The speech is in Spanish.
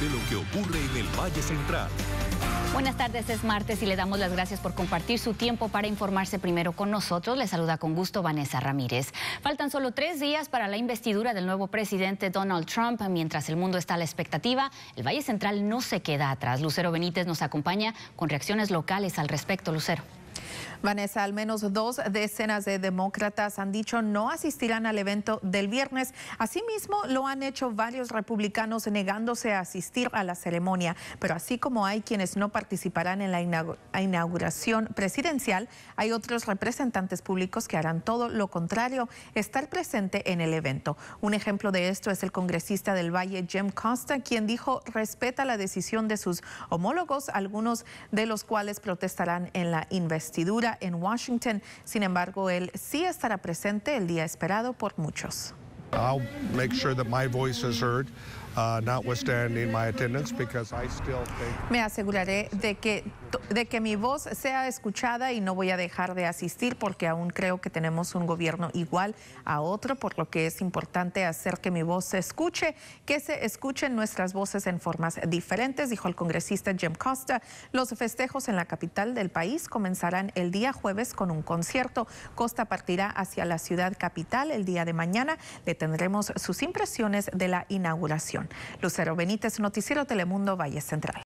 de lo que ocurre en el Valle Central. Buenas tardes, es martes y le damos las gracias por compartir su tiempo para informarse primero con nosotros. Le saluda con gusto Vanessa Ramírez. Faltan solo tres días para la investidura del nuevo presidente Donald Trump. Mientras el mundo está a la expectativa, el Valle Central no se queda atrás. Lucero Benítez nos acompaña con reacciones locales al respecto. Lucero. Vanessa, al menos dos decenas de demócratas han dicho no asistirán al evento del viernes. Asimismo, lo han hecho varios republicanos negándose a asistir a la ceremonia. Pero así como hay quienes no participarán en la inauguración presidencial, hay otros representantes públicos que harán todo lo contrario, estar presente en el evento. Un ejemplo de esto es el congresista del Valle, Jim Costa, quien dijo respeta la decisión de sus homólogos, algunos de los cuales protestarán en la investidura en Washington. Sin embargo, él sí estará presente el día esperado por muchos. Uh, Me aseguraré de que, de que mi voz sea escuchada y no voy a dejar de asistir porque aún creo que tenemos un gobierno igual a otro, por lo que es importante hacer que mi voz se escuche, que se escuchen nuestras voces en formas diferentes, dijo el congresista Jim Costa. Los festejos en la capital del país comenzarán el día jueves con un concierto. Costa partirá hacia la ciudad capital el día de mañana. Le tendremos sus impresiones de la inauguración. Lucero Benítez, Noticiero Telemundo, Valle Central.